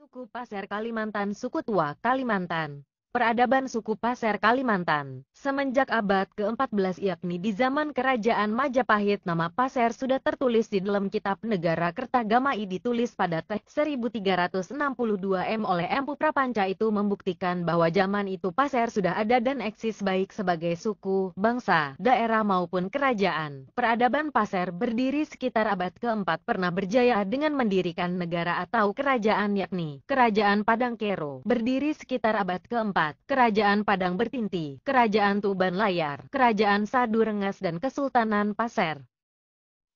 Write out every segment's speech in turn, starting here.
Suku Pasir Kalimantan Suku Tua Kalimantan peradaban suku Pasir Kalimantan. Semenjak abad ke-14 yakni di zaman Kerajaan Majapahit nama Pasir sudah tertulis di dalam kitab negara Kertagamai ditulis pada teh 1362 M oleh Empu Prapanca itu membuktikan bahwa zaman itu Pasir sudah ada dan eksis baik sebagai suku, bangsa, daerah maupun kerajaan. Peradaban Pasir berdiri sekitar abad ke-4 pernah berjaya dengan mendirikan negara atau kerajaan yakni Kerajaan Padang Kero berdiri sekitar abad ke-4 Kerajaan Padang Bertinti, Kerajaan Tuban Layar, Kerajaan Sadu Rengas dan Kesultanan Pasir.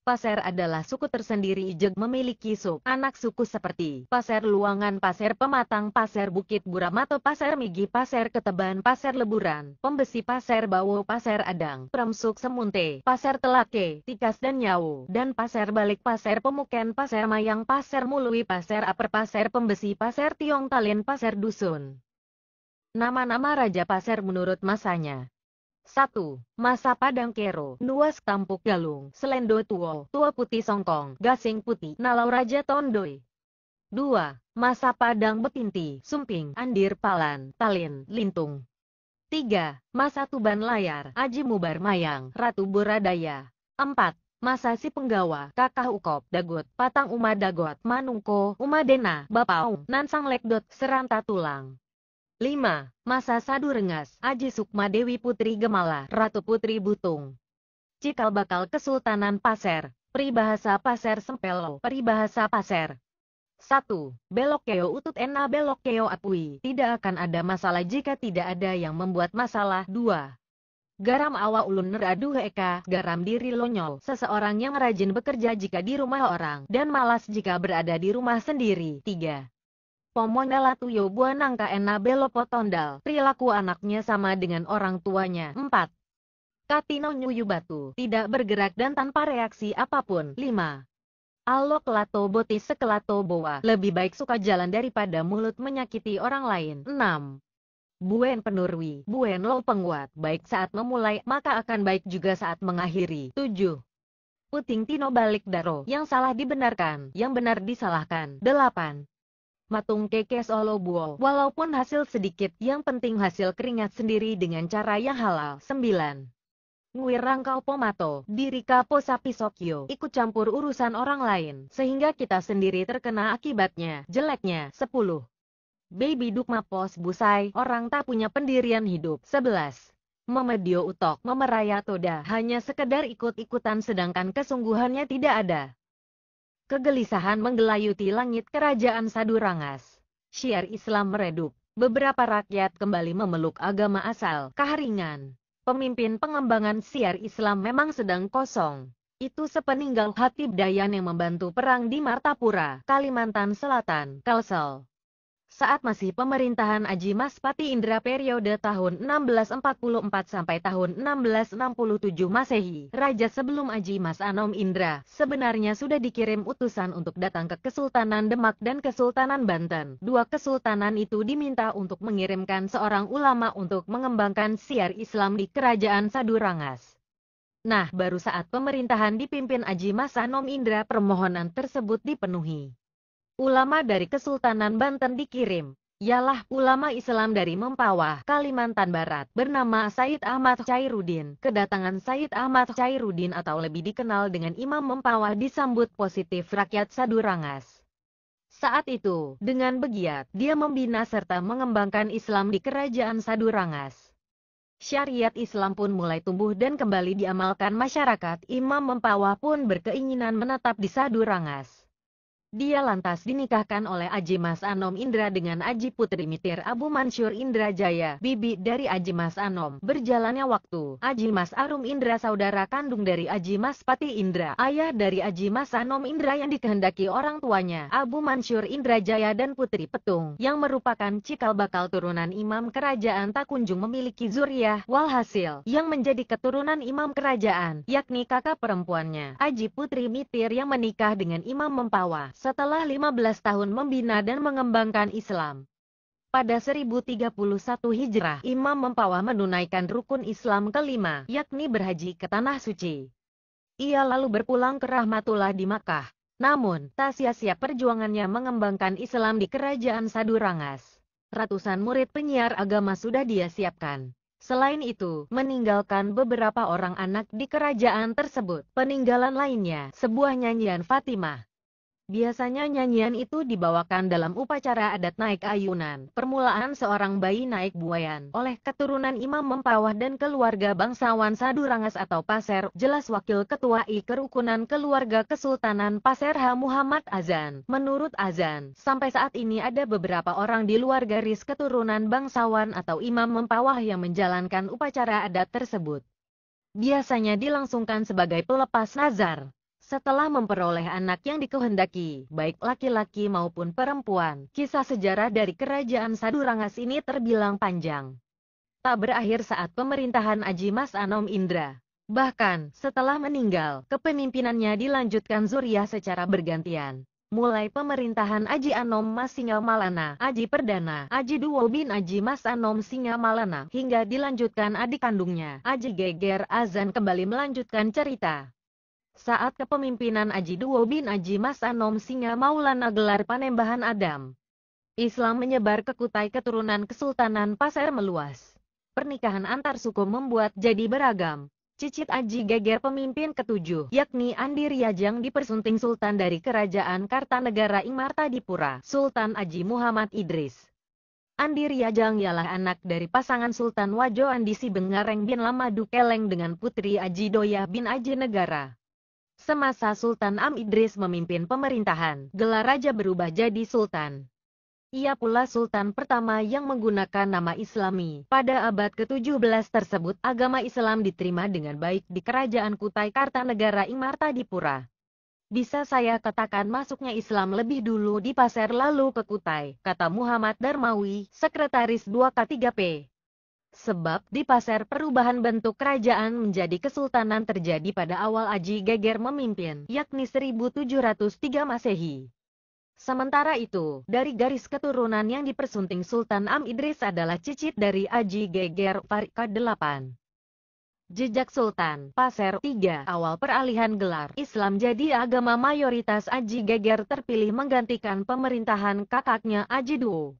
Pasir adalah suku tersendiri Ijeg memiliki suku anak suku seperti Pasir Luangan, Pasir Pematang, Pasir Bukit Buram atau Pasir Migi, Pasir Keteban, Pasir Leburan, Pembesi, Pasir Bawo, Pasir Adang, Premsuk Semunte, Pasir Telake, Tikas dan Nyau, dan Pasir Balik, Pasir Pemuken, Pasir Mayang, Pasir Mului, Pasir Aper, Pasir Pembesi, Pasir Tiong Talin, Pasir Dusun. Nama-nama Raja Pasir menurut masanya. 1. Masa Padang Kero, Nuas Tampuk Galung, Selendo Tuo, Tua Putih Songkong, Gasing Putih, Nalau Raja Tondoi. 2. Masa Padang Betinti, Sumping, Andir Palan, Talin, Lintung. 3. Masa Tuban Layar, Aji Mubar Mayang, Ratu Buradaya. 4. Masa Si Penggawa, Kakah Ukop, Dagot, Patang Uma Dagot, Manungko, Umadena, Bapaung, Nansang Lekdot, Seranta Tulang. 5. Masa Sadu Rengas, Aji Sukma Dewi Putri Gemala, Ratu Putri Butung. Cikal bakal Kesultanan Paser Peribahasa Paser Sempelo, Peribahasa Paser 1. Keo utut ena belok Keo apui, tidak akan ada masalah jika tidak ada yang membuat masalah. 2. Garam awa ulun neradu eka, garam diri lonyol, seseorang yang rajin bekerja jika di rumah orang, dan malas jika berada di rumah sendiri. 3. Pomonela tuyo buanang Enabelo belo potondal. Perilaku anaknya sama dengan orang tuanya. 4. Katino nyuyu batu, tidak bergerak dan tanpa reaksi apapun. 5. Alok lato boti sekelato boa, lebih baik suka jalan daripada mulut menyakiti orang lain. 6. Buen penurwi, buen lo penguat, baik saat memulai, maka akan baik juga saat mengakhiri. 7. Puting Tino balik daro, yang salah dibenarkan, yang benar disalahkan. 8 matung keke Solo buol. Walaupun hasil sedikit, yang penting hasil keringat sendiri dengan cara yang halal. 9. Nguirang kau pomato, diri kapo sapi sokyo, ikut campur urusan orang lain, sehingga kita sendiri terkena akibatnya, jeleknya, 10. Baby duk mapos busai, orang tak punya pendirian hidup, 11. Memedio utok, memeraya toda, hanya sekedar ikut-ikutan sedangkan kesungguhannya tidak ada. Kegelisahan menggelayuti langit kerajaan Sadurangas. Syiar Islam meredup. Beberapa rakyat kembali memeluk agama asal Kaharingan. Pemimpin pengembangan syiar Islam memang sedang kosong. Itu sepeninggal Hatib Dayan yang membantu perang di Martapura, Kalimantan Selatan, Kalsel saat masih pemerintahan Aji Mas Pati Indra periode tahun 1644 sampai tahun 1667 Masehi. Raja sebelum Aji Mas Anom Indra, sebenarnya sudah dikirim utusan untuk datang ke Kesultanan Demak dan Kesultanan Banten. Dua kesultanan itu diminta untuk mengirimkan seorang ulama untuk mengembangkan siar Islam di Kerajaan Sadurangas. Nah, baru saat pemerintahan dipimpin Aji Mas Anom Indra permohonan tersebut dipenuhi. Ulama dari Kesultanan Banten dikirim. Ialah ulama Islam dari Mempawah, Kalimantan Barat, bernama Said Ahmad Cairudin. Kedatangan Said Ahmad Cairudin atau lebih dikenal dengan Imam Mempawah disambut positif rakyat Sadurangas. Saat itu, dengan begiat, dia membina serta mengembangkan Islam di kerajaan Sadurangas. Syariat Islam pun mulai tumbuh dan kembali diamalkan masyarakat. Imam Mempawah pun berkeinginan menetap di Sadurangas. Dia lantas dinikahkan oleh Aji Mas Anom Indra dengan Aji Putri Mitir Abu Mansur Indra Jaya, bibi dari Aji Mas Anom. Berjalannya waktu, Aji Mas Arum Indra saudara kandung dari Aji Mas Pati Indra, ayah dari Aji Mas Anom Indra yang dikehendaki orang tuanya, Abu Mansur Indra Jaya dan Putri Petung, yang merupakan cikal bakal turunan imam kerajaan tak kunjung memiliki zuriah, walhasil, yang menjadi keturunan imam kerajaan, yakni kakak perempuannya, Aji Putri Mitir yang menikah dengan Imam Mempawah setelah 15 tahun membina dan mengembangkan Islam. Pada 1031 Hijrah, Imam Mempawah menunaikan rukun Islam kelima, yakni berhaji ke Tanah Suci. Ia lalu berpulang ke Rahmatullah di Makkah. Namun, tak sia-sia perjuangannya mengembangkan Islam di kerajaan Sadurangas. Ratusan murid penyiar agama sudah dia siapkan. Selain itu, meninggalkan beberapa orang anak di kerajaan tersebut. Peninggalan lainnya, sebuah nyanyian Fatimah. Biasanya nyanyian itu dibawakan dalam upacara adat naik ayunan, permulaan seorang bayi naik buayan, oleh keturunan Imam Mempawah dan keluarga bangsawan Sadurangas atau Paser, jelas wakil ketua I kerukunan keluarga Kesultanan Paser H. Muhammad Azan. Menurut Azan, sampai saat ini ada beberapa orang di luar garis keturunan bangsawan atau Imam Mempawah yang menjalankan upacara adat tersebut. Biasanya dilangsungkan sebagai pelepas nazar setelah memperoleh anak yang dikehendaki, baik laki-laki maupun perempuan. Kisah sejarah dari kerajaan Sadurangas ini terbilang panjang. Tak berakhir saat pemerintahan Aji Mas Anom Indra. Bahkan, setelah meninggal, kepemimpinannya dilanjutkan Zuriah secara bergantian. Mulai pemerintahan Aji Anom Mas Singa Malana, Aji Perdana, Aji Duo Aji Mas Anom Singa Malana, hingga dilanjutkan adik kandungnya, Aji Geger Azan kembali melanjutkan cerita. Saat kepemimpinan Aji Duo bin Aji Mas Anom Singa Maulana gelar panembahan Adam. Islam menyebar ke Kutai keturunan Kesultanan Pasar meluas. Pernikahan antar suku membuat jadi beragam. Cicit Aji Geger pemimpin ketujuh, yakni Andi Riyajang dipersunting Sultan dari Kerajaan Kartanegara Imarta Dipura, Sultan Aji Muhammad Idris. Andi Riyajang ialah anak dari pasangan Sultan Wajo Andisi Sibengareng bin Lama Dukeleng dengan putri Aji Doya bin Aji Negara semasa Sultan Amidris memimpin pemerintahan. Gelar raja berubah jadi Sultan. Ia pula Sultan pertama yang menggunakan nama Islami. Pada abad ke-17 tersebut, agama Islam diterima dengan baik di Kerajaan Kutai Kartanegara Imarta Pura. Bisa saya katakan masuknya Islam lebih dulu di pasar lalu ke Kutai, kata Muhammad Darmawi, Sekretaris 2K3P. Sebab di pasar perubahan bentuk kerajaan menjadi kesultanan terjadi pada awal Aji Geger memimpin, yakni 1703 Masehi. Sementara itu, dari garis keturunan yang dipersunting Sultan Am Idris adalah cicit dari Aji Geger Farid ke-8. Jejak Sultan, Pasir 3, awal peralihan gelar, Islam jadi agama mayoritas Aji Geger terpilih menggantikan pemerintahan kakaknya Aji Duo.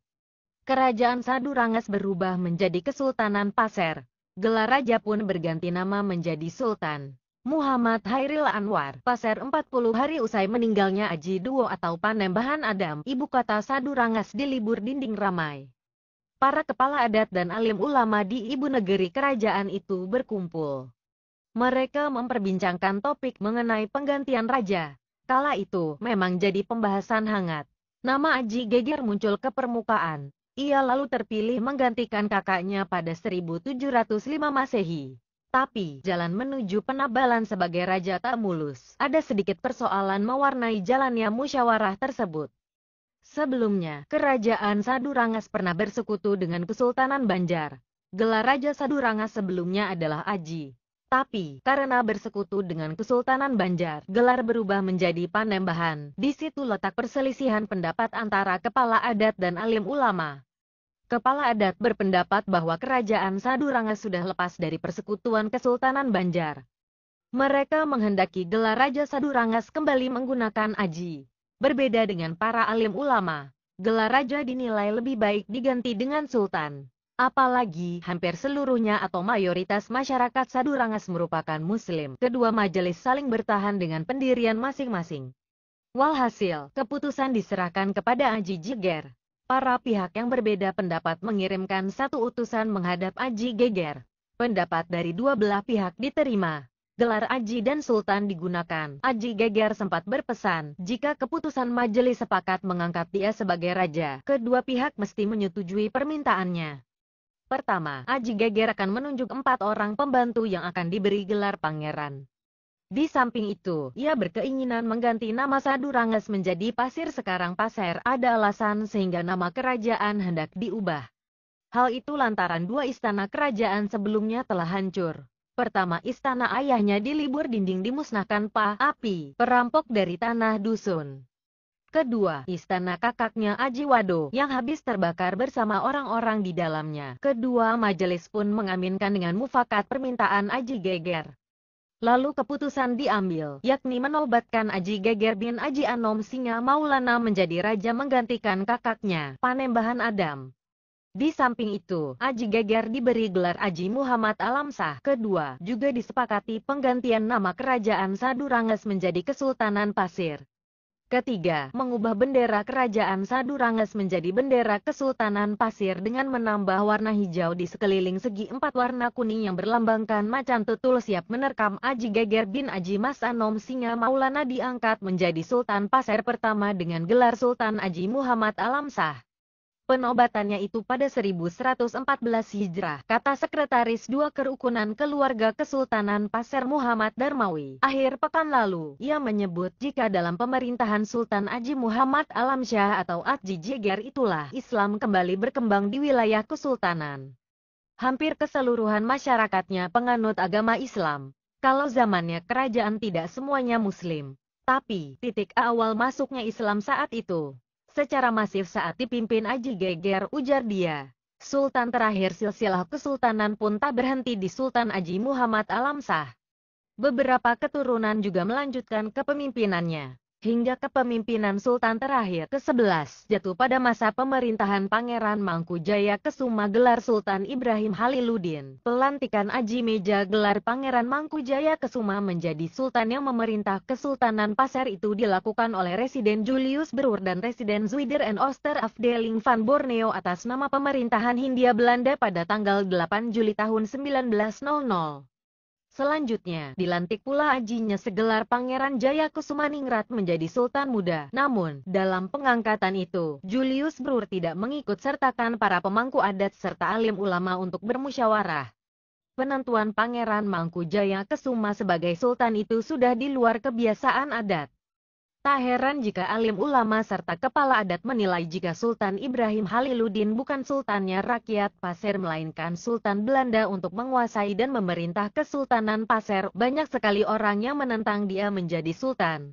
Kerajaan Sadurangas berubah menjadi Kesultanan Pasir. Gelar raja pun berganti nama menjadi Sultan. Muhammad Hairil Anwar, Pasir 40 hari usai meninggalnya Aji Duo atau Panembahan Adam, ibu kota Sadurangas di libur dinding ramai. Para kepala adat dan alim ulama di ibu negeri kerajaan itu berkumpul. Mereka memperbincangkan topik mengenai penggantian raja. Kala itu memang jadi pembahasan hangat. Nama Aji Geger muncul ke permukaan. Ia lalu terpilih menggantikan kakaknya pada 1705 Masehi. Tapi, jalan menuju penabalan sebagai raja tak mulus. Ada sedikit persoalan mewarnai jalannya musyawarah tersebut. Sebelumnya, kerajaan Sadurangas pernah bersekutu dengan Kesultanan Banjar. Gelar Raja Sadurangas sebelumnya adalah Aji. Tapi, karena bersekutu dengan Kesultanan Banjar, gelar berubah menjadi Panembahan. Di situ letak perselisihan pendapat antara kepala adat dan alim ulama. Kepala adat berpendapat bahwa kerajaan Saduranga sudah lepas dari persekutuan Kesultanan Banjar. Mereka menghendaki gelar Raja Sadurangas kembali menggunakan aji. Berbeda dengan para alim ulama, gelar raja dinilai lebih baik diganti dengan sultan. Apalagi hampir seluruhnya atau mayoritas masyarakat Sadurangas merupakan Muslim. Kedua majelis saling bertahan dengan pendirian masing-masing. Walhasil, keputusan diserahkan kepada Aji Jiger. Para pihak yang berbeda pendapat mengirimkan satu utusan menghadap Aji Geger. Pendapat dari dua belah pihak diterima. Gelar Aji dan Sultan digunakan. Aji Geger sempat berpesan, jika keputusan majelis sepakat mengangkat dia sebagai raja, kedua pihak mesti menyetujui permintaannya. Pertama, Aji Geger akan menunjuk empat orang pembantu yang akan diberi gelar pangeran. Di samping itu, ia berkeinginan mengganti nama Sadurangas menjadi Pasir sekarang Pasir ada alasan sehingga nama kerajaan hendak diubah. Hal itu lantaran dua istana kerajaan sebelumnya telah hancur. Pertama istana ayahnya dilibur dinding dimusnahkan pa api, perampok dari tanah dusun. Kedua, istana kakaknya Aji Wado yang habis terbakar bersama orang-orang di dalamnya. Kedua majelis pun mengaminkan dengan mufakat permintaan Aji Geger. Lalu keputusan diambil, yakni menobatkan Aji Geger bin Aji Anom Singa Maulana menjadi raja menggantikan kakaknya, Panembahan Adam. Di samping itu, Aji Geger diberi gelar Aji Muhammad Alamsah. Kedua, juga disepakati penggantian nama kerajaan Saduranges menjadi Kesultanan Pasir. Ketiga, mengubah bendera kerajaan Sadurangas menjadi bendera Kesultanan Pasir dengan menambah warna hijau di sekeliling segi empat warna kuning yang berlambangkan macan tutul siap menerkam Aji Geger bin Aji Mas Anom Singa Maulana diangkat menjadi Sultan Pasir pertama dengan gelar Sultan Aji Muhammad Alamsah. Penobatannya itu pada 1114 Hijrah, kata Sekretaris Dua Kerukunan Keluarga Kesultanan Pasir Muhammad Darmawi. Akhir pekan lalu, ia menyebut jika dalam pemerintahan Sultan Aji Muhammad Alamsyah atau Aji Jeger itulah Islam kembali berkembang di wilayah Kesultanan. Hampir keseluruhan masyarakatnya penganut agama Islam. Kalau zamannya kerajaan tidak semuanya muslim. Tapi, titik awal masuknya Islam saat itu, secara masif saat dipimpin Aji Geger ujar dia. Sultan terakhir silsilah kesultanan pun tak berhenti di Sultan Aji Muhammad Alamsah. Beberapa keturunan juga melanjutkan kepemimpinannya hingga kepemimpinan Sultan terakhir ke-11 jatuh pada masa pemerintahan Pangeran Mangkujaya Kesuma gelar Sultan Ibrahim Haliluddin. Pelantikan Aji Meja gelar Pangeran Mangkujaya Kesuma menjadi Sultan yang memerintah Kesultanan Pasar itu dilakukan oleh Residen Julius Berur dan Residen Zwider and Oster Afdeling van Borneo atas nama pemerintahan Hindia Belanda pada tanggal 8 Juli tahun 1900. Selanjutnya, dilantik pula ajinya segelar Pangeran Jaya Kusumaningrat menjadi Sultan Muda. Namun, dalam pengangkatan itu, Julius Brur tidak mengikut sertakan para pemangku adat serta alim ulama untuk bermusyawarah. Penentuan Pangeran Mangku Jaya Kesuma sebagai Sultan itu sudah di luar kebiasaan adat. Tak heran jika alim ulama serta kepala adat menilai jika Sultan Ibrahim Haliluddin bukan sultannya rakyat Pasir melainkan Sultan Belanda untuk menguasai dan memerintah Kesultanan Pasir. Banyak sekali orang yang menentang dia menjadi sultan.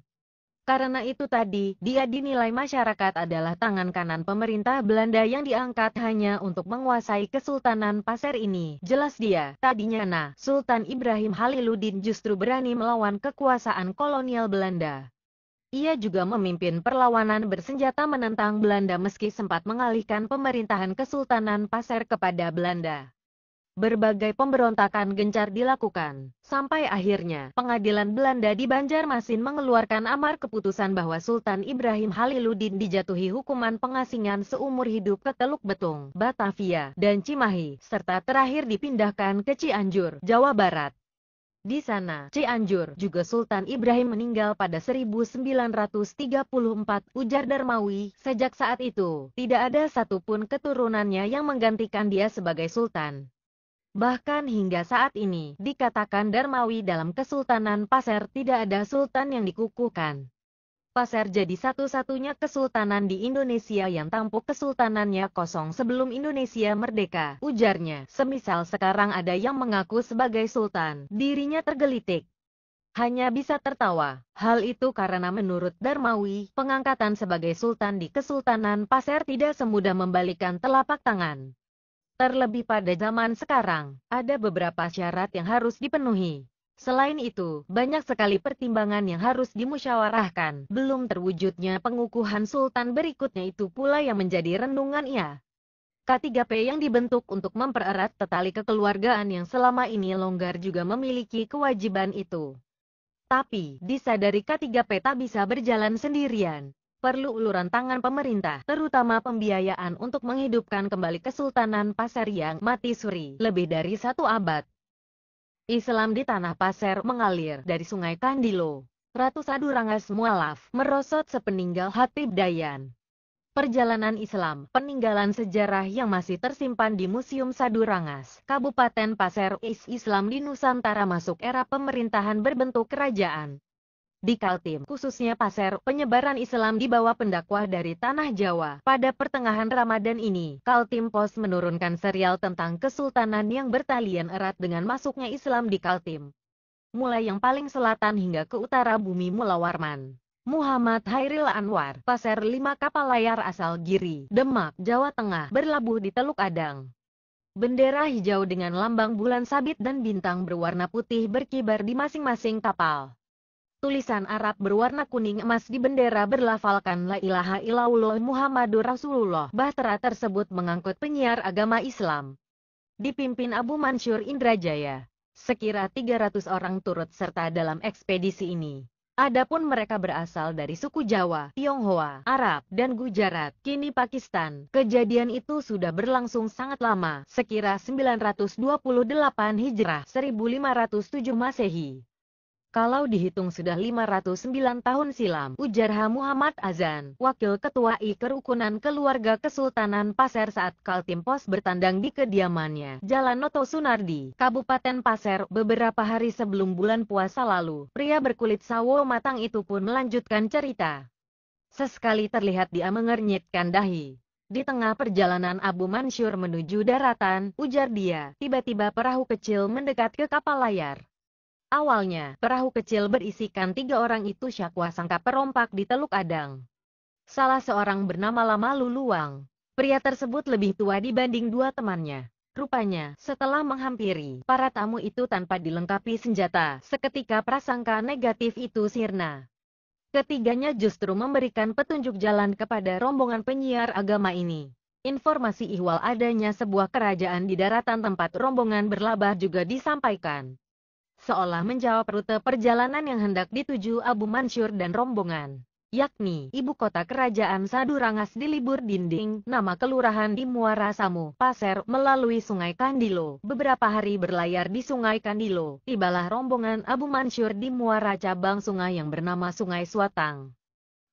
Karena itu tadi, dia dinilai masyarakat adalah tangan kanan pemerintah Belanda yang diangkat hanya untuk menguasai Kesultanan Pasir ini. Jelas dia, tadinya nah, Sultan Ibrahim Haliluddin justru berani melawan kekuasaan kolonial Belanda. Ia juga memimpin perlawanan bersenjata menentang Belanda meski sempat mengalihkan pemerintahan Kesultanan Pasir kepada Belanda. Berbagai pemberontakan gencar dilakukan, sampai akhirnya pengadilan Belanda di Banjarmasin mengeluarkan amar keputusan bahwa Sultan Ibrahim Haliluddin dijatuhi hukuman pengasingan seumur hidup ke Teluk Betung, Batavia, dan Cimahi, serta terakhir dipindahkan ke Cianjur, Jawa Barat. Di sana, Cianjur, juga Sultan Ibrahim meninggal pada 1934, ujar Darmawi. Sejak saat itu, tidak ada satupun keturunannya yang menggantikan dia sebagai Sultan. Bahkan hingga saat ini, dikatakan Darmawi dalam Kesultanan Pasir tidak ada Sultan yang dikukuhkan. Paser jadi satu-satunya kesultanan di Indonesia yang tampuk kesultanannya kosong sebelum Indonesia merdeka, ujarnya. Semisal sekarang ada yang mengaku sebagai sultan, dirinya tergelitik. Hanya bisa tertawa. Hal itu karena menurut Darmawi, pengangkatan sebagai sultan di Kesultanan Pasir tidak semudah membalikan telapak tangan. Terlebih pada zaman sekarang, ada beberapa syarat yang harus dipenuhi. Selain itu, banyak sekali pertimbangan yang harus dimusyawarahkan. Belum terwujudnya pengukuhan sultan berikutnya itu pula yang menjadi renungan ia. K3P yang dibentuk untuk mempererat tali kekeluargaan yang selama ini longgar juga memiliki kewajiban itu. Tapi, disadari K3P tak bisa berjalan sendirian. Perlu uluran tangan pemerintah, terutama pembiayaan untuk menghidupkan kembali Kesultanan Pasar yang mati suri. Lebih dari satu abad, Islam di tanah pasir mengalir dari sungai Kandilo. Ratu Sadu Rangas mualaf merosot sepeninggal Hatib Dayan. Perjalanan Islam, peninggalan sejarah yang masih tersimpan di Museum Sadurangas, Kabupaten Pasir Is Islam di Nusantara masuk era pemerintahan berbentuk kerajaan. Di Kaltim, khususnya Pasir, penyebaran Islam di bawah pendakwah dari Tanah Jawa. Pada pertengahan Ramadan ini, Kaltim Pos menurunkan serial tentang kesultanan yang bertalian erat dengan masuknya Islam di Kaltim. Mulai yang paling selatan hingga ke utara bumi Mula Warman. Muhammad Hairil Anwar, Pasir lima kapal layar asal Giri, Demak, Jawa Tengah, berlabuh di Teluk Adang. Bendera hijau dengan lambang bulan sabit dan bintang berwarna putih berkibar di masing-masing kapal. Tulisan Arab berwarna kuning emas di bendera berlafalkan La ilaha illallah Muhammadur Rasulullah. Bahtera tersebut mengangkut penyiar agama Islam. Dipimpin Abu Mansur Indrajaya. Sekira 300 orang turut serta dalam ekspedisi ini. Adapun mereka berasal dari suku Jawa, Tionghoa, Arab, dan Gujarat, kini Pakistan. Kejadian itu sudah berlangsung sangat lama, sekira 928 Hijrah, 1507 Masehi. Kalau dihitung sudah 509 tahun silam, ujar H. Muhammad Azan, Wakil Ketua I Kerukunan Keluarga Kesultanan Pasir saat Kaltim Pos bertandang di kediamannya, Jalan Noto Sunardi, Kabupaten Pasir, beberapa hari sebelum bulan puasa lalu. Pria berkulit sawo matang itu pun melanjutkan cerita. Sesekali terlihat dia mengernyitkan dahi. Di tengah perjalanan Abu Mansur menuju daratan, ujar dia, tiba-tiba perahu kecil mendekat ke kapal layar. Awalnya, perahu kecil berisikan tiga orang itu syakwa sangka perompak di Teluk Adang. Salah seorang bernama Lama Luluang. Pria tersebut lebih tua dibanding dua temannya. Rupanya, setelah menghampiri para tamu itu tanpa dilengkapi senjata, seketika prasangka negatif itu sirna. Ketiganya justru memberikan petunjuk jalan kepada rombongan penyiar agama ini. Informasi ihwal adanya sebuah kerajaan di daratan tempat rombongan berlabah juga disampaikan seolah menjawab rute perjalanan yang hendak dituju Abu Mansur dan rombongan yakni ibu kota kerajaan Sadurangas di libur dinding, nama kelurahan di Muara Samu, Pasir, melalui Sungai Kandilo. Beberapa hari berlayar di Sungai Kandilo, tibalah rombongan Abu Mansur di Muara cabang sungai yang bernama Sungai Suatang.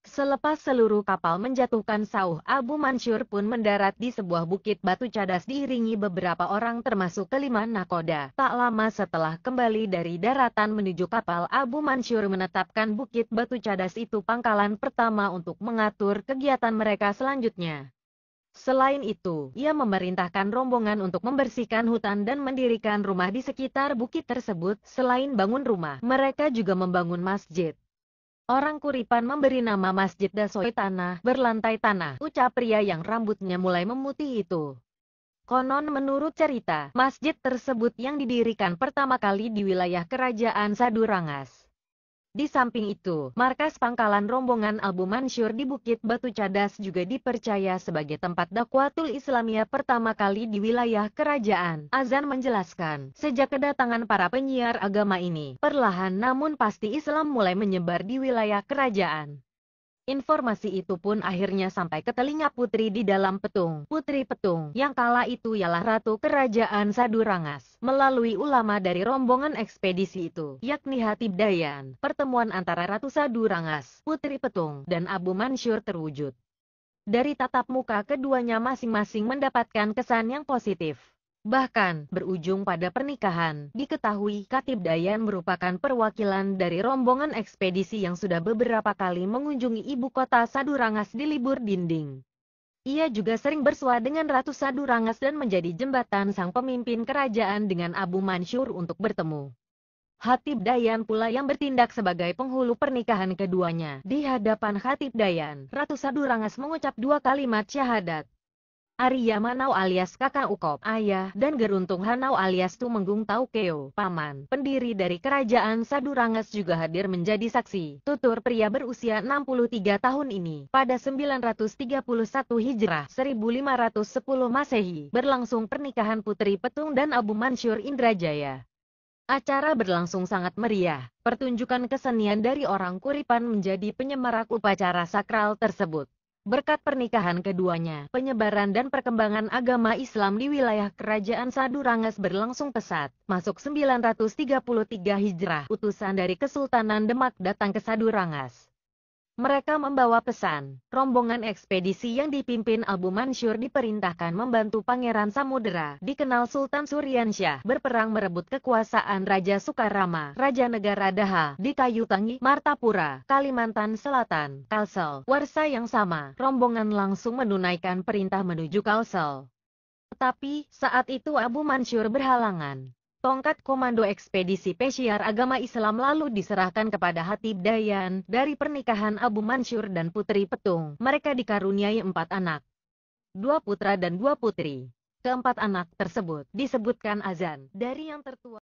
Selepas seluruh kapal menjatuhkan sauh, Abu Mansur pun mendarat di sebuah bukit batu cadas diiringi beberapa orang termasuk kelima nakoda. Tak lama setelah kembali dari daratan menuju kapal, Abu Mansur menetapkan bukit batu cadas itu pangkalan pertama untuk mengatur kegiatan mereka selanjutnya. Selain itu, ia memerintahkan rombongan untuk membersihkan hutan dan mendirikan rumah di sekitar bukit tersebut. Selain bangun rumah, mereka juga membangun masjid. Orang Kuripan memberi nama Masjid Dasoi Tanah berlantai tanah, ucap pria yang rambutnya mulai memutih itu. Konon menurut cerita, masjid tersebut yang didirikan pertama kali di wilayah Kerajaan Sadurangas. Di samping itu, markas pangkalan rombongan Abu Mansur di Bukit Batu Cadas juga dipercaya sebagai tempat dakwatul Islamiyah pertama kali di wilayah kerajaan. Azan menjelaskan, sejak kedatangan para penyiar agama ini, perlahan namun pasti Islam mulai menyebar di wilayah kerajaan. Informasi itu pun akhirnya sampai ke telinga putri di dalam petung. Putri petung, yang kala itu ialah Ratu Kerajaan Sadurangas, melalui ulama dari rombongan ekspedisi itu, yakni Hatib Dayan. Pertemuan antara Ratu Sadurangas, Putri Petung, dan Abu Mansur terwujud. Dari tatap muka keduanya masing-masing mendapatkan kesan yang positif bahkan berujung pada pernikahan. Diketahui, Katib Dayan merupakan perwakilan dari rombongan ekspedisi yang sudah beberapa kali mengunjungi ibu kota Sadurangas di libur dinding. Ia juga sering bersua dengan Ratu Sadurangas dan menjadi jembatan sang pemimpin kerajaan dengan Abu Mansur untuk bertemu. Hatib Dayan pula yang bertindak sebagai penghulu pernikahan keduanya. Di hadapan Hatib Dayan, Ratu Sadurangas mengucap dua kalimat syahadat. Arya Manau alias kakak Ukop ayah dan Geruntung Hanau alias Tumenggung Taukeo paman pendiri dari kerajaan Sadurangas juga hadir menjadi saksi. Tutur pria berusia 63 tahun ini pada 931 Hijrah 1510 Masehi berlangsung pernikahan Putri Petung dan Abu Mansur Indrajaya. Acara berlangsung sangat meriah. Pertunjukan kesenian dari orang Kuripan menjadi penyemarak upacara sakral tersebut. Berkat pernikahan keduanya, penyebaran dan perkembangan agama Islam di wilayah kerajaan Sadurangas berlangsung pesat. Masuk 933 Hijrah, utusan dari Kesultanan Demak datang ke Sadurangas. Mereka membawa pesan, rombongan ekspedisi yang dipimpin Abu Mansur diperintahkan membantu Pangeran Samudera, dikenal Sultan Suryansyah, berperang merebut kekuasaan Raja Sukarama, Raja Negara Daha, di Kayutangi, Martapura, Kalimantan Selatan, Kalsel, Warsa yang sama, rombongan langsung menunaikan perintah menuju Kalsel. Tetapi, saat itu Abu Mansur berhalangan tongkat komando ekspedisi Pesiar agama Islam lalu diserahkan kepada Hatib Dayan dari pernikahan Abu Mansur dan Putri Petung. Mereka dikaruniai empat anak, dua putra dan dua putri. Keempat anak tersebut disebutkan azan dari yang tertua.